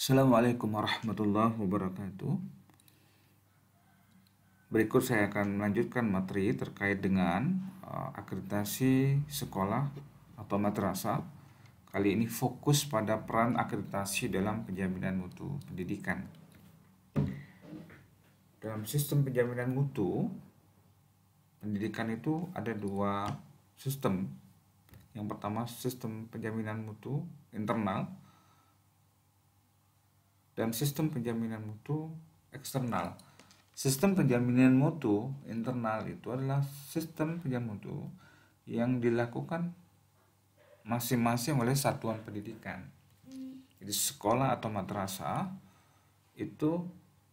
Assalamualaikum warahmatullahi wabarakatuh. Berikut saya akan melanjutkan materi terkait dengan uh, akreditasi sekolah atau madrasah. Kali ini fokus pada peran akreditasi dalam penjaminan mutu pendidikan. Dalam sistem penjaminan mutu, pendidikan itu ada dua sistem. Yang pertama sistem penjaminan mutu internal dan sistem penjaminan mutu eksternal. Sistem penjaminan mutu internal itu adalah sistem penjaminan mutu yang dilakukan masing-masing oleh satuan pendidikan. Jadi sekolah atau madrasah itu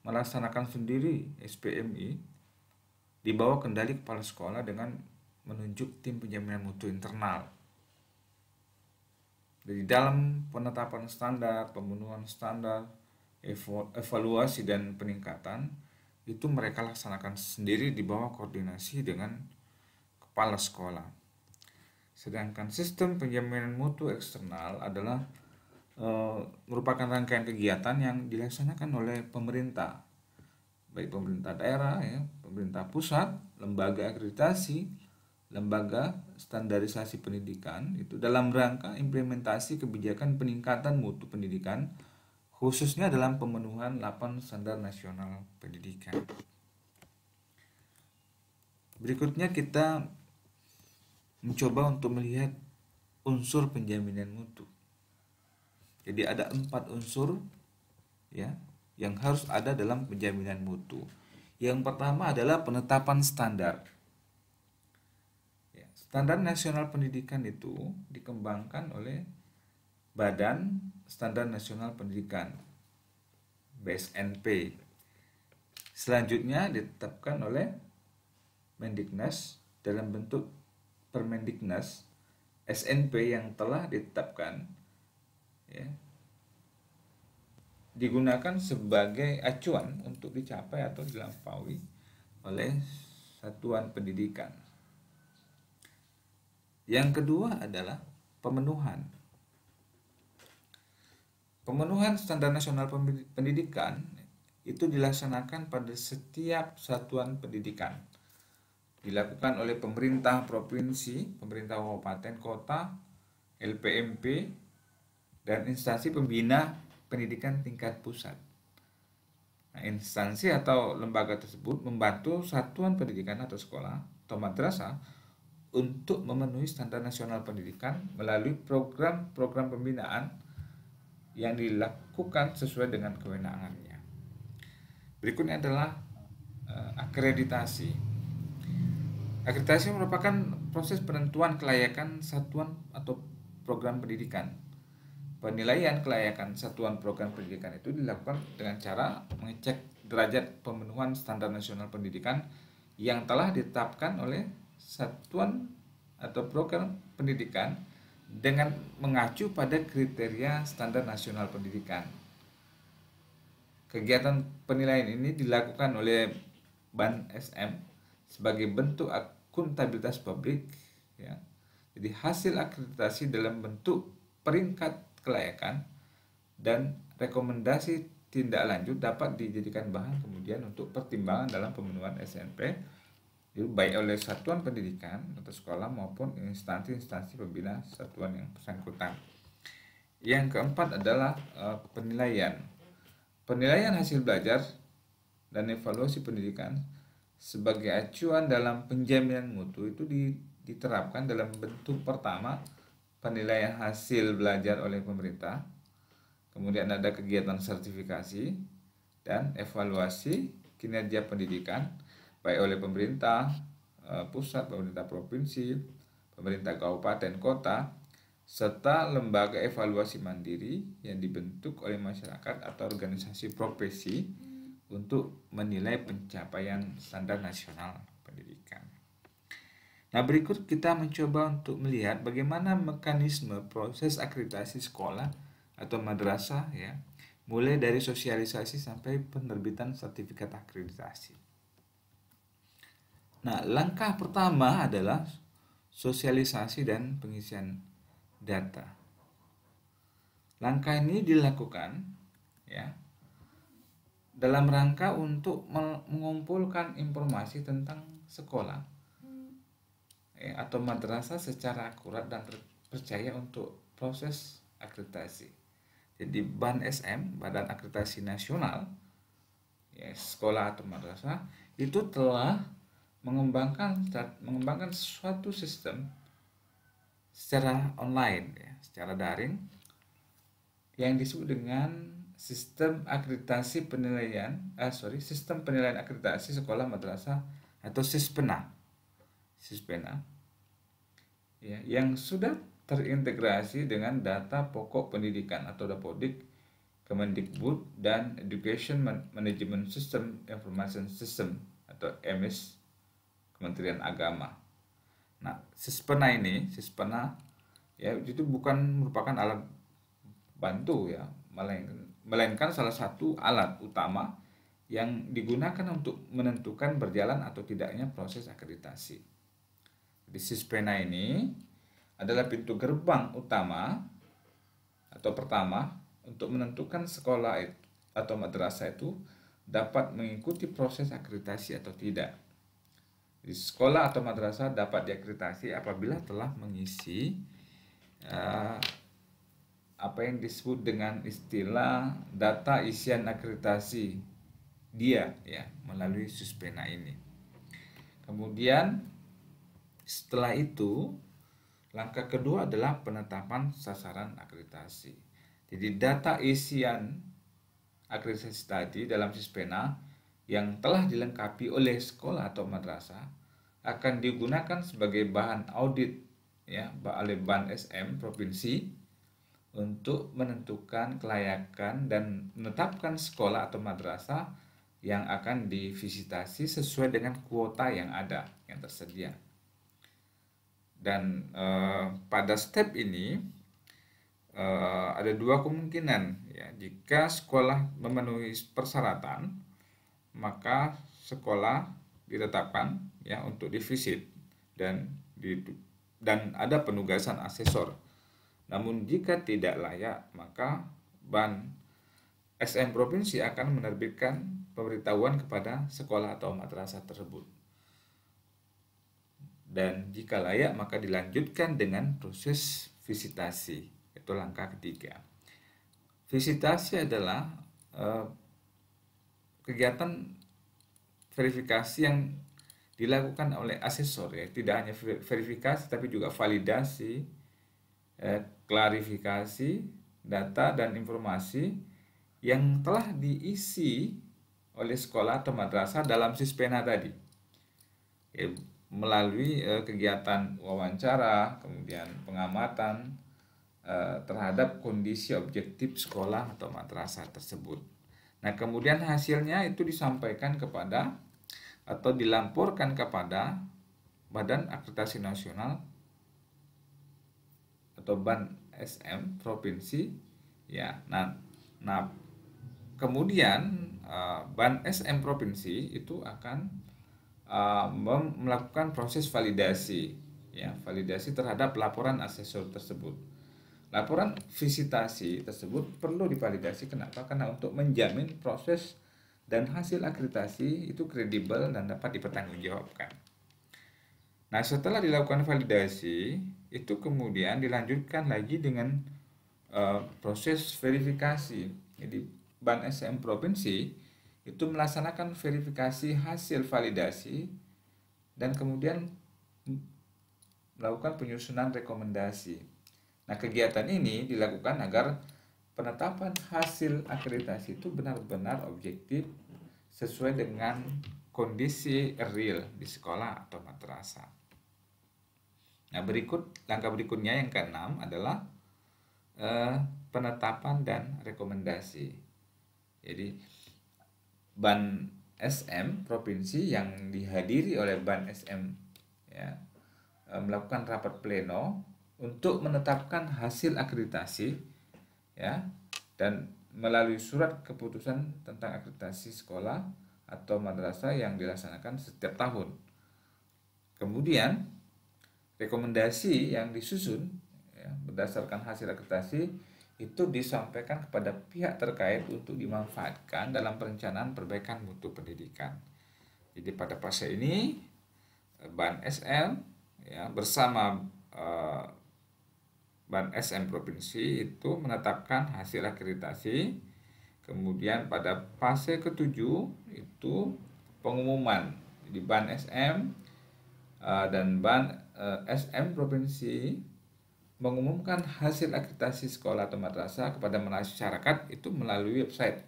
melaksanakan sendiri SPMI di bawah kendali kepala sekolah dengan menunjuk tim penjaminan mutu internal. Jadi dalam penetapan standar, pembunuhan standar, evaluasi dan peningkatan itu mereka laksanakan sendiri di bawah koordinasi dengan kepala sekolah. Sedangkan sistem penjaminan mutu eksternal adalah e, merupakan rangkaian kegiatan yang dilaksanakan oleh pemerintah, baik pemerintah daerah, ya, pemerintah pusat, lembaga akreditasi, lembaga standarisasi pendidikan, itu dalam rangka implementasi kebijakan peningkatan mutu pendidikan khususnya dalam pemenuhan 8 standar nasional pendidikan. Berikutnya kita mencoba untuk melihat unsur penjaminan mutu. Jadi ada empat unsur ya yang harus ada dalam penjaminan mutu. Yang pertama adalah penetapan standar. Ya, standar nasional pendidikan itu dikembangkan oleh Badan Standar Nasional Pendidikan BSNP. Selanjutnya ditetapkan oleh Mendiknas dalam bentuk Permendiknas SNP yang telah ditetapkan ya, digunakan sebagai acuan untuk dicapai atau dilampaui oleh satuan pendidikan. Yang kedua adalah pemenuhan Pemenuhan standar nasional pendidikan itu dilaksanakan pada setiap satuan pendidikan. Dilakukan oleh pemerintah provinsi, pemerintah kabupaten kota, LPMP, dan instansi pembina pendidikan tingkat pusat. Nah, instansi atau lembaga tersebut membantu satuan pendidikan atau sekolah atau madrasah untuk memenuhi standar nasional pendidikan melalui program-program pembinaan yang dilakukan sesuai dengan kewenangannya. Berikutnya adalah eh, akreditasi. Akreditasi merupakan proses penentuan kelayakan satuan atau program pendidikan. Penilaian kelayakan satuan program pendidikan itu dilakukan dengan cara mengecek derajat pemenuhan standar nasional pendidikan yang telah ditetapkan oleh satuan atau program pendidikan dengan mengacu pada kriteria standar nasional pendidikan. Kegiatan penilaian ini dilakukan oleh Ban SM sebagai bentuk akuntabilitas publik ya. Jadi hasil akreditasi dalam bentuk peringkat kelayakan dan rekomendasi tindak lanjut dapat dijadikan bahan kemudian untuk pertimbangan dalam pemenuhan SNP baik oleh satuan pendidikan atau sekolah maupun instansi-instansi pembina satuan yang bersangkutan. Yang keempat adalah uh, penilaian. Penilaian hasil belajar dan evaluasi pendidikan sebagai acuan dalam penjaminan mutu itu diterapkan dalam bentuk pertama penilaian hasil belajar oleh pemerintah. Kemudian ada kegiatan sertifikasi dan evaluasi kinerja pendidikan baik oleh pemerintah eh, pusat, pemerintah provinsi, pemerintah kabupaten kota, serta lembaga evaluasi mandiri yang dibentuk oleh masyarakat atau organisasi profesi untuk menilai pencapaian standar nasional pendidikan. Nah, berikut kita mencoba untuk melihat bagaimana mekanisme proses akreditasi sekolah atau madrasah ya, mulai dari sosialisasi sampai penerbitan sertifikat akreditasi. Nah, langkah pertama adalah sosialisasi dan pengisian data. Langkah ini dilakukan ya dalam rangka untuk mengumpulkan informasi tentang sekolah ya, atau madrasah secara akurat dan percaya untuk proses akreditasi. Jadi BAN SM, Badan Akreditasi Nasional, ya, sekolah atau madrasah itu telah mengembangkan mengembangkan suatu sistem secara online ya, secara daring yang disebut dengan sistem akreditasi penilaian eh, sorry sistem penilaian akreditasi sekolah madrasah atau sispena sispena ya yang sudah terintegrasi dengan data pokok pendidikan atau dapodik Kemendikbud dan Education Management System Information System atau EMIS Kementerian Agama. Nah, sispena ini, sispena ya itu bukan merupakan alat bantu ya, melainkan salah satu alat utama yang digunakan untuk menentukan berjalan atau tidaknya proses akreditasi. Jadi sispena ini adalah pintu gerbang utama atau pertama untuk menentukan sekolah itu, atau madrasah itu dapat mengikuti proses akreditasi atau tidak di sekolah atau madrasah dapat diakreditasi apabila telah mengisi uh, apa yang disebut dengan istilah data isian akreditasi dia ya melalui suspena ini. Kemudian setelah itu langkah kedua adalah penetapan sasaran akreditasi. Jadi data isian akreditasi tadi dalam suspena yang telah dilengkapi oleh sekolah atau madrasah akan digunakan sebagai bahan audit ya oleh Ban SM provinsi untuk menentukan kelayakan dan menetapkan sekolah atau madrasah yang akan divisitasi sesuai dengan kuota yang ada yang tersedia. Dan eh, pada step ini eh, ada dua kemungkinan ya jika sekolah memenuhi persyaratan maka sekolah ditetapkan ya untuk defisit dan di, dan ada penugasan asesor. Namun jika tidak layak maka BAN SM provinsi akan menerbitkan pemberitahuan kepada sekolah atau madrasah tersebut. Dan jika layak maka dilanjutkan dengan proses visitasi. Itu langkah ketiga. Visitasi adalah eh, kegiatan verifikasi yang dilakukan oleh asesor ya tidak hanya verifikasi tapi juga validasi eh, klarifikasi data dan informasi yang telah diisi oleh sekolah atau madrasah dalam sispena tadi ya, melalui eh, kegiatan wawancara kemudian pengamatan eh, terhadap kondisi objektif sekolah atau madrasah tersebut nah kemudian hasilnya itu disampaikan kepada atau dilamporkan kepada Badan Akreditasi Nasional atau BAN SM provinsi ya. Nah, nah kemudian eh, BAN SM provinsi itu akan uh, melakukan proses validasi ya, validasi terhadap laporan asesor tersebut. Laporan visitasi tersebut perlu divalidasi kenapa? Karena untuk menjamin proses dan hasil akreditasi itu kredibel dan dapat dipertanggungjawabkan. Nah, setelah dilakukan validasi, itu kemudian dilanjutkan lagi dengan uh, proses verifikasi. Jadi, Bank SM Provinsi itu melaksanakan verifikasi hasil validasi dan kemudian melakukan penyusunan rekomendasi. Nah, kegiatan ini dilakukan agar penetapan hasil akreditasi itu benar-benar objektif sesuai dengan kondisi real di sekolah atau madrasah. Nah, berikut langkah berikutnya yang keenam adalah eh, penetapan dan rekomendasi. Jadi Ban SM provinsi yang dihadiri oleh Ban SM ya, eh, melakukan rapat pleno untuk menetapkan hasil akreditasi ya dan melalui surat keputusan tentang akreditasi sekolah atau madrasah yang dilaksanakan setiap tahun. Kemudian rekomendasi yang disusun ya, berdasarkan hasil akreditasi itu disampaikan kepada pihak terkait untuk dimanfaatkan dalam perencanaan perbaikan mutu pendidikan. Jadi pada fase ini BAN SL ya bersama uh, Ban SM provinsi itu menetapkan hasil akreditasi. Kemudian pada fase ketujuh itu pengumuman di BAN SM eh, dan BAN eh, SM provinsi mengumumkan hasil akreditasi sekolah atau madrasah kepada masyarakat itu melalui website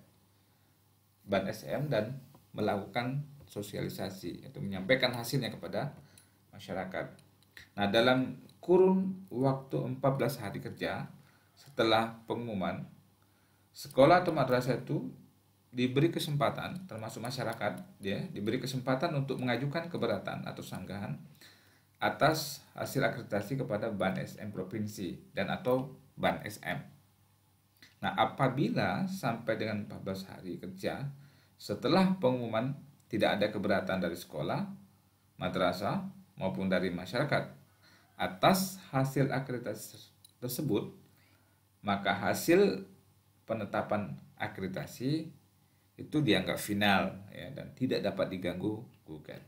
BAN SM dan melakukan sosialisasi atau menyampaikan hasilnya kepada masyarakat. Nah, dalam kurun waktu 14 hari kerja setelah pengumuman, sekolah atau madrasah itu diberi kesempatan, termasuk masyarakat, ya, diberi kesempatan untuk mengajukan keberatan atau sanggahan atas hasil akreditasi kepada Ban SM Provinsi dan atau Ban SM. Nah, apabila sampai dengan 14 hari kerja setelah pengumuman tidak ada keberatan dari sekolah, madrasah maupun dari masyarakat, atas hasil akreditasi tersebut, maka hasil penetapan akreditasi itu dianggap final ya, dan tidak dapat diganggu gugat.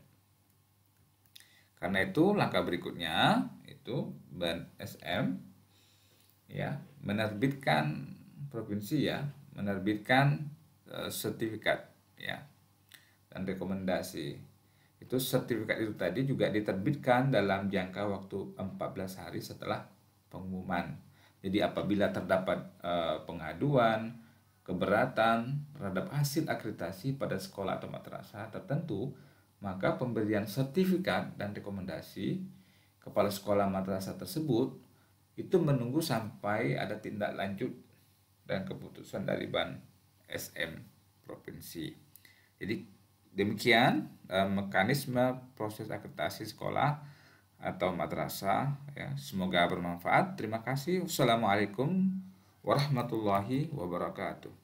Karena itu langkah berikutnya itu BAN SM ya menerbitkan provinsi ya menerbitkan eh, sertifikat ya dan rekomendasi itu sertifikat itu tadi juga diterbitkan dalam jangka waktu 14 hari setelah pengumuman. Jadi apabila terdapat eh, pengaduan, keberatan terhadap hasil akreditasi pada sekolah atau madrasah tertentu, maka pemberian sertifikat dan rekomendasi kepala sekolah madrasah tersebut itu menunggu sampai ada tindak lanjut dan keputusan dari Ban SM provinsi. Jadi Demikian eh, mekanisme proses akreditasi sekolah atau madrasah ya. Semoga bermanfaat. Terima kasih. Wassalamualaikum warahmatullahi wabarakatuh.